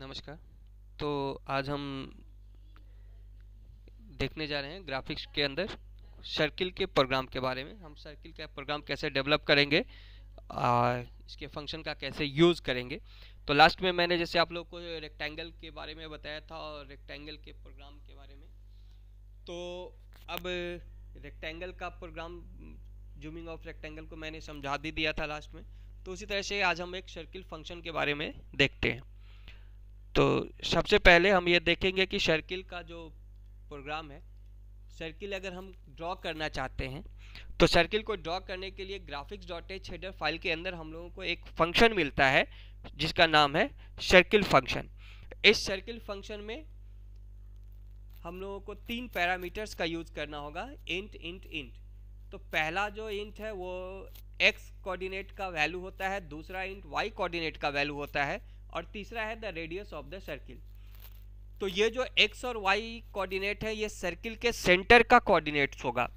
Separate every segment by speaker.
Speaker 1: नमस्कार तो आज हम देखने जा रहे हैं ग्राफिक्स के अंदर सर्किल के प्रोग्राम के बारे में हम सर्किल का प्रोग्राम कैसे डेवलप करेंगे और इसके फंक्शन का कैसे यूज़ करेंगे तो लास्ट में मैंने जैसे आप लोग को रेक्टेंगल के बारे में बताया था और रेक्टेंगल के प्रोग्राम के बारे में तो अब रेक्टेंगल का प्रोग्राम जूमिंग ऑफ रेक्टेंगल को मैंने समझा भी दिया था लास्ट में तो उसी तरह से आज हम एक सर्किल फंक्शन के बारे में देखते हैं तो सबसे पहले हम ये देखेंगे कि सर्किल का जो प्रोग्राम है सर्किल अगर हम ड्रॉ करना चाहते हैं तो सर्किल को ड्रॉ करने के लिए graphics dot H header file के अंदर हम लोगों को एक फंक्शन मिलता है जिसका नाम है सर्किल फंक्शन इस सर्किल फंक्शन में हम लोगों को तीन पैरामीटर्स का यूज़ करना होगा इंट इंट इंट तो पहला जो इंट है वो एक्स कोऑर्डिनेट का वैल्यू होता है दूसरा इंट वाई कोऑर्डिनेट का वैल्यू होता है और तीसरा है the radius of the circle तो ये जो एक्स और वाई कोऑर्डिनेट है ये सर्किल के सेंटर का कोऑर्डिनेट्स होगा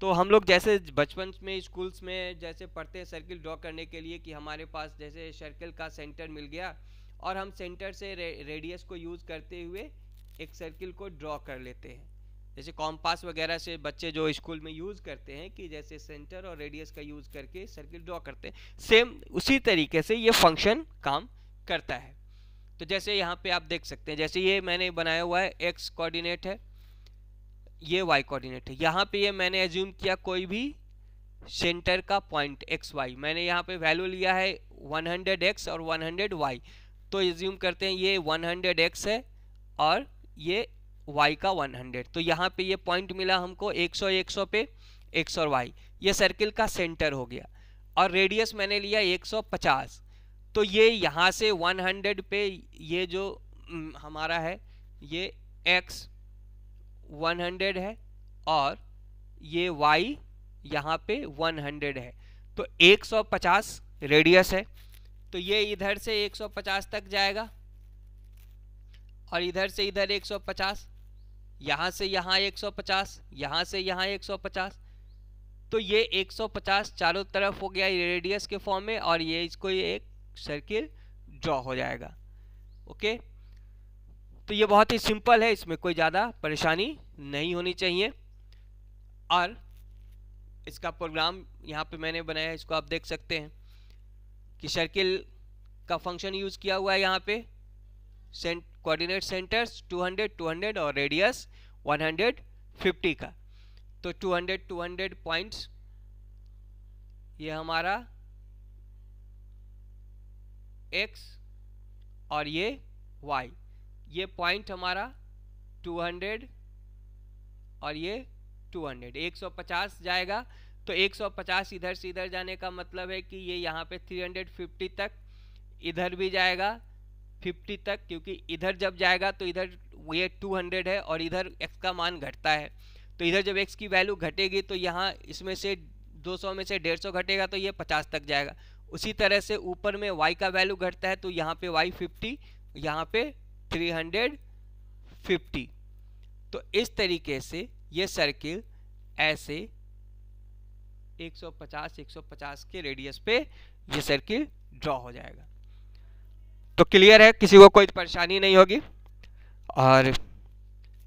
Speaker 1: तो हम लोग जैसे बचपन में स्कूल्स में जैसे पढ़ते हैं सर्किल ड्रॉ करने के लिए कि हमारे पास जैसे सर्किल का सेंटर मिल गया और हम सेंटर से रे, रेडियस को यूज़ करते हुए एक सर्किल को ड्रॉ कर लेते हैं जैसे कॉम्पास वगैरह से बच्चे जो स्कूल में यूज़ करते हैं कि जैसे सेंटर और रेडियस का यूज़ करके सर्किल ड्रॉ करते हैं सेम उसी तरीके से ये फंक्शन काम करता है तो जैसे यहाँ पे आप देख सकते हैं जैसे ये मैंने बनाया हुआ है एक्स कोऑर्डिनेट है ये वाई कोऑर्डिनेट है यहाँ पे ये मैंने एज्यूम किया कोई भी सेंटर का पॉइंट एक्स वाई मैंने यहाँ पे वैल्यू लिया है हंड्रेड एक्स और हंड्रेड वाई तो एज्यूम करते हैं ये हंड्रेड एक्स है और ये वाई का 100 तो यहाँ पे ये पॉइंट मिला हमको 100 100 पे एक और वाई ये सर्किल का सेंटर हो गया और रेडियस मैंने लिया 150 तो ये यहाँ से 100 पे ये जो हम्म, हमारा है ये x 100 है और ये y यहाँ पे 100 है तो 150 रेडियस है तो ये इधर से 150 तक जाएगा और इधर से इधर 150 यहाँ से यहाँ 150 यहाँ से यहाँ 150 तो ये 150 चारों तरफ हो गया रेडियस के फॉर्म में और ये इसको ये एक सर्किल ड्रॉ हो जाएगा ओके तो ये बहुत ही सिंपल है इसमें कोई ज़्यादा परेशानी नहीं होनी चाहिए और इसका प्रोग्राम यहाँ पे मैंने बनाया इसको आप देख सकते हैं कि सर्किल का फंक्शन यूज़ किया हुआ है यहाँ पे सेंट कोऑर्डिनेट सेंटर्स 200 200 और रेडियस 150 का तो 200 200 पॉइंट्स ये हमारा एक्स और ये वाई ये पॉइंट हमारा 200 और ये 200 150 जाएगा तो 150 इधर से इधर जाने का मतलब है कि ये यहाँ पे 350 तक इधर भी जाएगा 50 तक क्योंकि इधर जब जाएगा तो इधर ये 200 है और इधर x का मान घटता है तो इधर जब x की वैल्यू घटेगी तो यहाँ इसमें से 200 में से 150 घटेगा तो ये 50 तक जाएगा उसी तरह से ऊपर में y का वैल्यू घटता है तो यहाँ पे y 50 यहाँ पे 350 तो इस तरीके से ये सर्किल ऐसे 150 150 के रेडियस पे ये सर्किल ड्रॉ हो जाएगा तो क्लियर है किसी को कोई परेशानी नहीं होगी और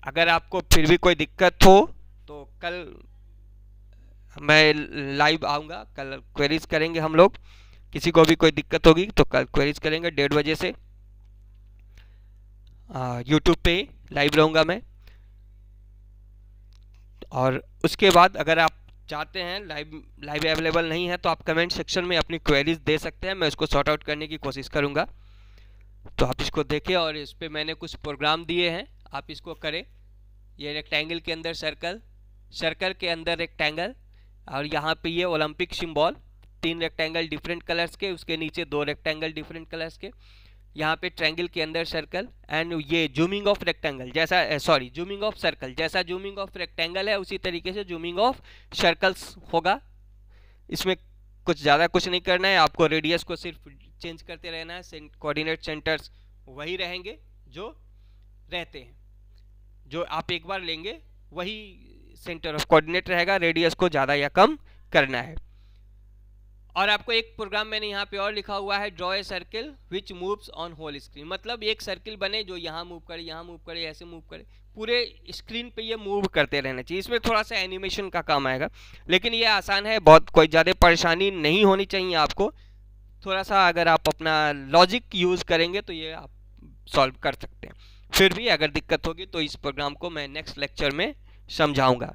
Speaker 1: अगर आपको फिर भी कोई दिक्कत हो तो कल मैं लाइव आऊँगा कल क्वेरीज करेंगे हम लोग किसी को भी कोई दिक्कत होगी तो कल क्वेरीज करेंगे डेढ़ बजे से यूट्यूब पे लाइव रहूँगा मैं और उसके बाद अगर आप चाहते हैं लाइव लाइव अवेलेबल नहीं है तो आप कमेंट सेक्शन में अपनी क्वेरीज दे सकते हैं मैं उसको सॉर्ट आउट करने की कोशिश करूँगा तो आप इसको देखें और इस पर मैंने कुछ प्रोग्राम दिए हैं आप इसको करें ये रेक्टेंगल के अंदर सर्कल सर्कल के अंदर रेक्टेंगल और यहाँ पे ये ओलंपिक सिंबल तीन रेक्टेंगल डिफरेंट कलर्स के उसके नीचे दो रेक्टेंगल डिफरेंट कलर्स के यहाँ पे ट्रैंगल के अंदर सर्कल एंड ये जूमिंग ऑफ रेक्टेंगल जैसा सॉरी जूमिंग ऑफ सर्कल जैसा जूमिंग ऑफ रेक्टेंगल है उसी तरीके से जूमिंग ऑफ सर्कल्स होगा इसमें कुछ ज़्यादा कुछ नहीं करना है आपको रेडियस को सिर्फ चेंज करते रहना है कोऑर्डिनेट सेंटर्स वही रहेंगे जो रहते हैं जो आप एक बार लेंगे वही सेंटर ऑफ कोऑर्डिनेट रहेगा रेडियस को ज़्यादा या कम करना है और आपको एक प्रोग्राम मैंने यहाँ पे और लिखा हुआ है draw a circle which moves on whole screen मतलब एक सर्किल बने जो यहाँ मूव करे यहाँ मूव करे ऐसे मूव करे पूरे स्क्रीन पे ये मूव करते रहना चाहिए इसमें थोड़ा सा एनिमेशन का काम आएगा लेकिन ये आसान है बहुत कोई ज़्यादा परेशानी नहीं होनी चाहिए आपको थोड़ा सा अगर आप अपना लॉजिक यूज़ करेंगे तो ये आप सॉल्व कर सकते हैं फिर भी अगर दिक्कत होगी तो इस प्रोग्राम को मैं नेक्स्ट लेक्चर में समझाऊँगा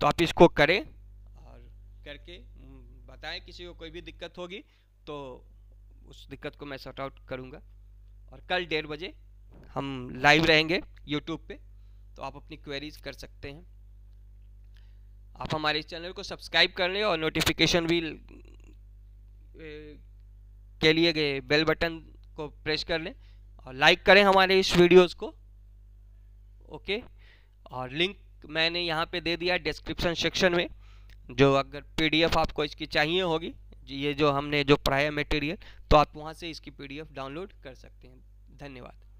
Speaker 1: तो आप इसको करें और करके बताएं किसी को कोई भी दिक्कत होगी तो उस दिक्कत को मैं सॉर्ट आउट करूँगा और कल डेढ़ बजे हम लाइव रहेंगे यूट्यूब पे तो आप अपनी क्वेरीज कर सकते हैं आप हमारे इस चैनल को सब्सक्राइब कर लें और नोटिफिकेशन भी के लिए गए बेल बटन को प्रेस कर लें और लाइक करें हमारे इस वीडियोस को ओके और लिंक मैंने यहाँ पे दे दिया डिस्क्रिप्शन सेक्शन में जो अगर पीडीएफ आपको इसकी चाहिए होगी ये जो हमने जो पढ़ाया मटेरियल तो आप वहाँ से इसकी पीडीएफ डाउनलोड कर सकते हैं धन्यवाद